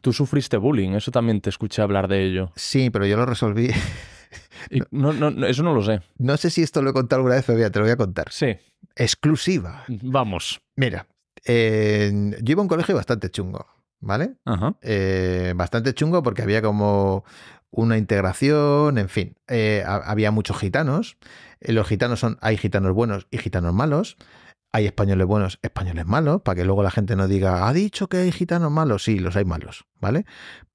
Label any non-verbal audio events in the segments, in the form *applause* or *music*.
Tú sufriste bullying, eso también te escuché hablar de ello. Sí, pero yo lo resolví. *laughs* no, no, eso no lo sé. No sé si esto lo he contado alguna vez, pero te lo voy a contar. Sí. Exclusiva. Vamos. Mira, yo iba a un colegio bastante chungo, ¿vale? Eh, bastante chungo porque había como una integración, en fin. Eh, había muchos gitanos. Eh, los gitanos son, hay gitanos buenos y gitanos malos. Hay españoles buenos, españoles malos, para que luego la gente no diga, ha dicho que hay gitanos malos. Sí, los hay malos, ¿vale?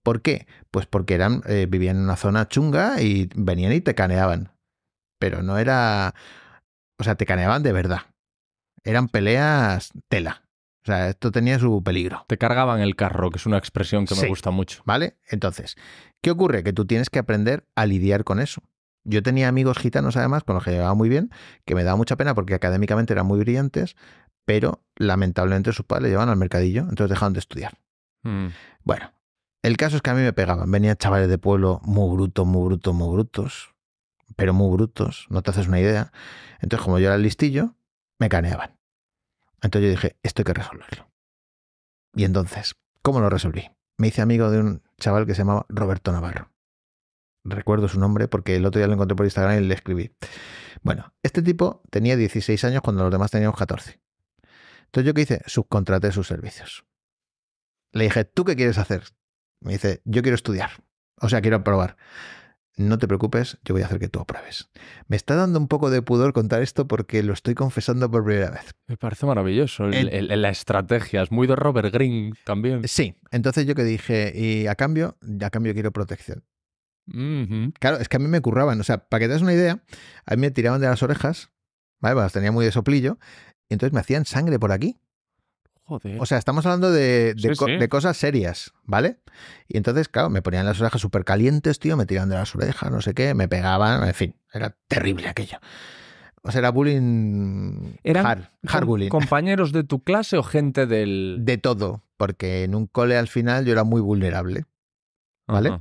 ¿Por qué? Pues porque eran, eh, vivían en una zona chunga y venían y te caneaban. Pero no era. O sea, te caneaban de verdad. Eran peleas tela. O sea, esto tenía su peligro. Te cargaban el carro, que es una expresión que me gusta mucho. ¿Vale? Entonces, ¿qué ocurre? Que tú tienes que aprender a lidiar con eso yo tenía amigos gitanos, además, con los que llevaba muy bien, que me daba mucha pena porque académicamente eran muy brillantes, pero lamentablemente sus padres le llevaban al mercadillo, entonces dejaban de estudiar. Mm. Bueno, el caso es que a mí me pegaban. Venían chavales de pueblo muy brutos, muy brutos, muy brutos, pero muy brutos, no te haces una idea. Entonces, como yo era el listillo, me caneaban. Entonces yo dije, esto hay que resolverlo. Y entonces, ¿cómo lo resolví? Me hice amigo de un chaval que se llamaba Roberto Navarro recuerdo su nombre porque el otro día lo encontré por Instagram y le escribí. Bueno, este tipo tenía 16 años cuando los demás teníamos 14. Entonces yo qué hice? Subcontraté sus servicios. Le dije, ¿tú qué quieres hacer? Me dice, yo quiero estudiar. O sea, quiero aprobar. No te preocupes, yo voy a hacer que tú apruebes. Me está dando un poco de pudor contar esto porque lo estoy confesando por primera vez. Me parece maravilloso. la estrategia es muy de Robert Green también. Sí, entonces yo que dije, y a cambio, a cambio quiero protección. Claro, es que a mí me curraban. O sea, para que te das una idea, a mí me tiraban de las orejas, ¿vale? Pues las tenía muy de soplillo, y entonces me hacían sangre por aquí. Joder. O sea, estamos hablando de, cosas serias, ¿vale? Y entonces, claro, me ponían las orejas súper calientes, tío, me tiraban de las orejas, no sé qué, me pegaban, en fin, era terrible aquello. O sea, era bullying. ¿Eran hard, bullying. compañeros de tu clase o gente del.? De todo, porque en un cole al final yo era muy vulnerable, ¿vale?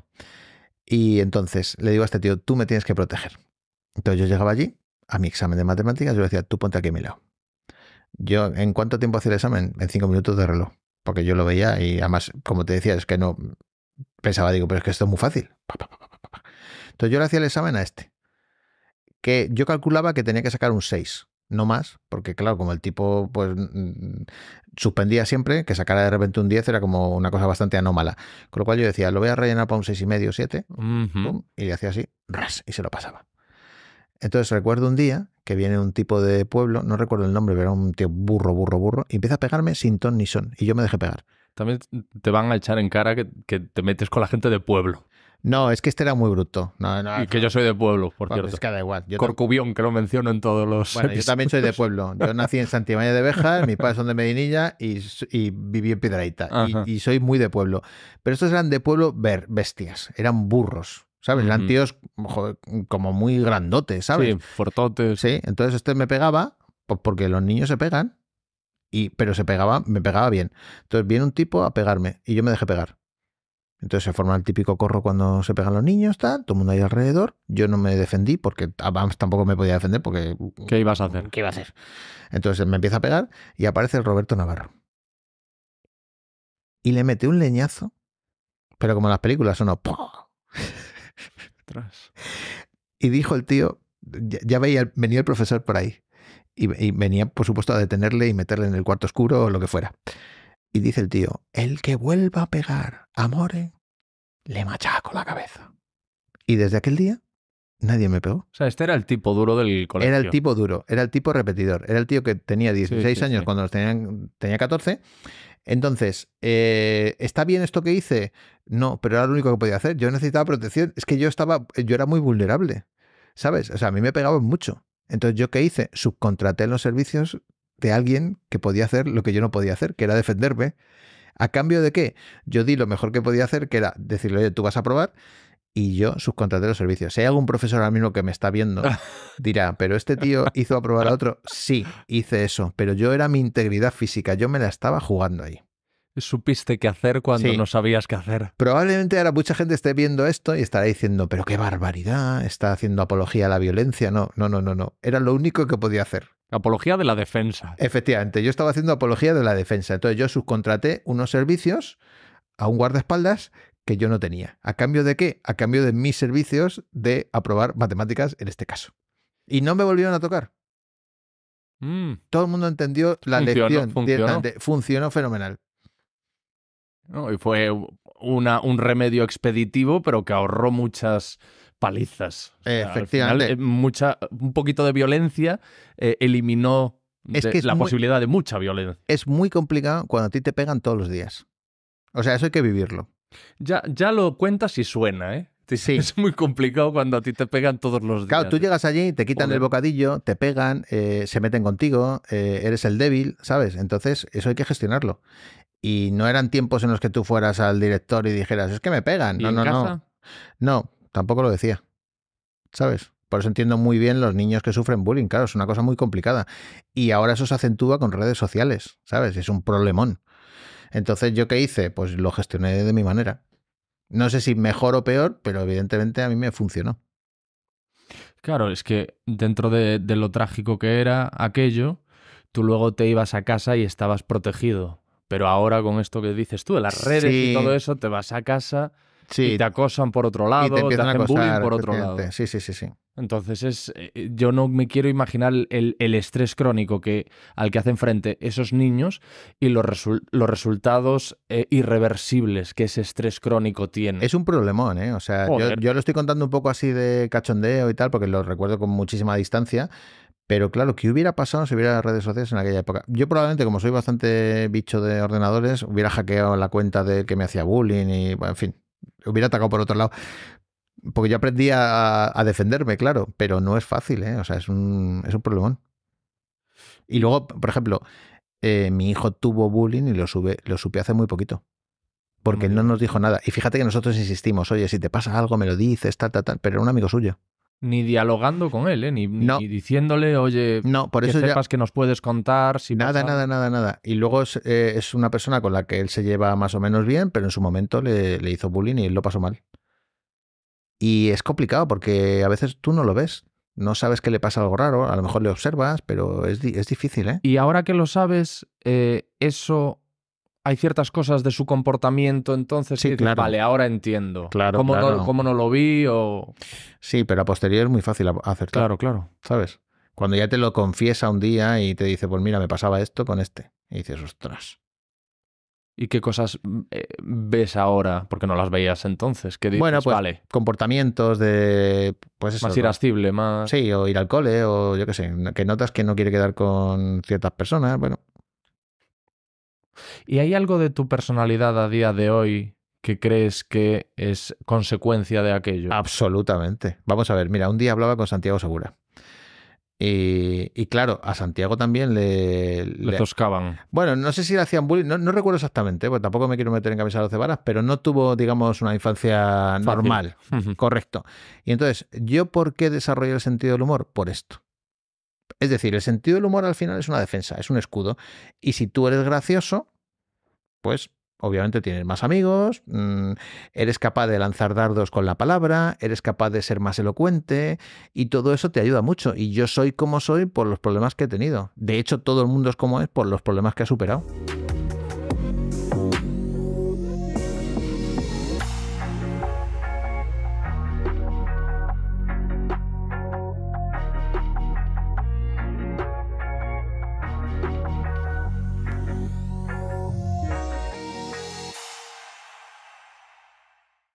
Y entonces le digo a este tío, tú me tienes que proteger. Entonces yo llegaba allí, a mi examen de matemáticas, yo le decía, tú ponte aquí a mi lado. Yo, ¿en cuánto tiempo hacía el examen? En cinco minutos de reloj. Porque yo lo veía y además, como te decía, es que no pensaba, digo, pero es que esto es muy fácil. Entonces yo le hacía el examen a este. Que yo calculaba que tenía que sacar un 6 no más, porque claro, como el tipo pues suspendía siempre, que sacara de repente un 10 era como una cosa bastante anómala. Con lo cual yo decía, lo voy a rellenar para un 6,5 o 7, siete y le hacía así, ras, y se lo pasaba. Entonces recuerdo un día que viene un tipo de pueblo, no recuerdo el nombre, pero era un tío burro, burro, burro, y empieza a pegarme sin ton ni son, y yo me dejé pegar. También te van a echar en cara que, que te metes con la gente de pueblo. No, es que este era muy bruto. y que yo soy de pueblo, por cierto. igual. Corcubión, que lo menciono en todos los. Bueno, yo también soy de pueblo. Yo nací en Santibáñez de Beja, mis padres son de Medinilla y, viví en Piedraíta. Y, soy muy de pueblo. Pero estos eran de pueblo ver, bestias, eran burros. ¿Sabes? Eran tíos como muy grandotes, ¿sabes? Sí, fortotes. Sí, entonces este me pegaba pues, porque los niños se pegan, y, pero se pegaba, me pegaba bien. Entonces viene un tipo a pegarme y yo me dejé pegar. Entonces se forma el típico corro cuando se pegan los niños, ¿está? todo el mundo ahí alrededor. Yo no me defendí porque ah, tampoco me podía defender porque... ¿Qué ibas a hacer? ¿Qué iba a hacer? Entonces me empieza a pegar y aparece el Roberto Navarro. Y le mete un leñazo, pero como en las películas, uno... *laughs* y dijo el tío, ya, veía, venía el profesor por ahí. y venía, por supuesto, a detenerle y meterle en el cuarto oscuro o lo que fuera. Y dice el tío, el que vuelva a pegar a More, le machaco la cabeza. Y desde aquel día, nadie me pegó. O sea, este era el tipo duro del colegio. Era el tipo duro, era el tipo repetidor. Era el tío que tenía 16 años cuando los tenían, tenía 14. Entonces, eh, ¿está bien esto que hice? No, pero era lo único que podía hacer. Yo necesitaba protección. Es que yo estaba, yo era muy vulnerable. ¿Sabes? O sea, a mí me pegaban mucho. Entonces, ¿yo qué hice? Subcontraté los servicios de alguien que podía hacer lo que yo no podía hacer, que era defenderme. ¿A cambio de que Yo di lo mejor que podía hacer, que era decirle, oye, tú vas a probar y yo subcontraté los servicios. Si hay algún profesor ahora mismo que me está viendo, *laughs* dirá, pero este tío hizo aprobar a otro. Sí, hice eso, pero yo era mi integridad física, yo me la estaba jugando ahí. Supiste qué hacer cuando no sabías qué hacer. Probablemente ahora mucha gente esté viendo esto y estará diciendo, pero qué barbaridad, está haciendo apología a la violencia. No, no, no, no, no. Era lo único que podía hacer. Apología de la defensa. Efectivamente, yo estaba haciendo apología de la defensa. Entonces yo subcontraté unos servicios a un guardaespaldas que yo no tenía. ¿A cambio de qué? A cambio de mis servicios de aprobar matemáticas en este caso. Y no me volvieron a tocar. Mm. Todo el mundo entendió la lección funcionó. fenomenal. y fue una, un remedio expeditivo, pero que ahorró muchas palizas. Efectivamente. Eh, mucha, un poquito de violencia eh, eliminó que la posibilidad de mucha violencia. Es muy complicado cuando a ti te pegan todos los días. O sea, eso hay que vivirlo. Ya, ya lo cuentas y suena, ¿eh? Sí. *laughs* Es muy complicado cuando a ti te pegan todos los días. Claro, tú llegas allí, te quitan el bocadillo, te pegan, eh, se meten contigo, eres el débil, ¿sabes? Entonces, eso hay que gestionarlo. Y no eran tiempos en los que tú fueras al director y dijeras, es que me pegan. No, no, no. No, tampoco lo decía. ¿Sabes? Por eso entiendo muy bien los niños que sufren bullying, claro, es una cosa muy complicada. Y ahora eso se acentúa con redes sociales, ¿sabes? Es un problemón. Entonces, ¿yo qué hice? Pues lo gestioné de mi manera. No sé si mejor o peor, pero evidentemente a mí me funcionó. Claro, es que dentro de, lo trágico que era aquello, tú luego te ibas a casa y estabas protegido. Pero ahora con esto que dices tú, las redes y todo eso, te vas a casa y te acosan por otro lado, y te, bullying por otro lado. Sí, sí, sí, sí. Entonces es, eh, yo no me quiero imaginar el, estrés crónico que, al que hacen frente esos niños y los, los resultados eh, irreversibles que ese estrés crónico tiene. Es un problemón, ¿eh? O sea, yo, yo, lo estoy contando un poco así de cachondeo y tal, porque lo recuerdo con muchísima distancia. Pero claro, ¿qué hubiera pasado si hubiera redes sociales en aquella época? Yo probablemente, como soy bastante bicho de ordenadores, hubiera hackeado la cuenta de que me hacía bullying y, bueno, en fin, hubiera atacado por otro lado. Porque yo aprendí a, defenderme, claro, pero no es fácil, ¿eh? O sea, es un, es un problemón. Y luego, por ejemplo, eh, mi hijo tuvo bullying y lo, sube, lo supe hace muy poquito. Porque él no nos dijo nada. Y fíjate que nosotros insistimos, oye, si te pasa algo, me lo dices, tal, tal, tal. Pero era un amigo suyo ni dialogando con él, ¿eh? ni, diciéndole, oye, no, por eso que que nos puedes contar. Si nada, nada, nada, nada. Y luego eh, es, una persona con la que él se lleva más o menos bien, pero en su momento le, hizo bullying y él lo pasó mal. Y es complicado porque a veces tú no lo ves. No sabes que le pasa algo raro, a lo mejor le observas, pero es, difícil, ¿eh? Y ahora que lo sabes, eh, eso hay ciertas cosas de su comportamiento entonces sí, que vale, ahora entiendo. Claro, claro. No, ¿Cómo no lo vi? O... Sí, pero a posteriori es muy fácil hacer Claro, claro. ¿Sabes? Cuando ya te lo confiesa un día y te dice, pues mira, me pasaba esto con este. Y dices, ostras. ¿Y qué cosas mm, eh, ves ahora? Porque no las veías entonces. ¿Qué Bueno, pues comportamientos de... Pues eso, más irascible, más... Sí, o ir al cole, o yo qué sé, que notas que no quiere quedar con ciertas personas. Bueno, ¿Y hay algo de tu personalidad a día de hoy que crees que es consecuencia de aquello? Absolutamente. Vamos a ver, mira, un día hablaba con Santiago Segura. Y, claro, a Santiago también le, le, toscaban. Bueno, no sé si le hacían bullying, no, recuerdo exactamente, porque tampoco me quiero meter en cabeza de 12 pero no tuvo, digamos, una infancia normal, *laughs* correcto. Y entonces, ¿yo por qué desarrollé el sentido del humor? Por esto. Es decir, el sentido del humor al final es una defensa, es un escudo. Y si tú eres gracioso, pues obviamente tienes más amigos, mm, eres capaz de lanzar dardos con la palabra, eres capaz de ser más elocuente y todo eso te ayuda mucho. Y yo soy como soy por los problemas que he tenido. De hecho, todo el mundo es como es por los problemas que ha superado.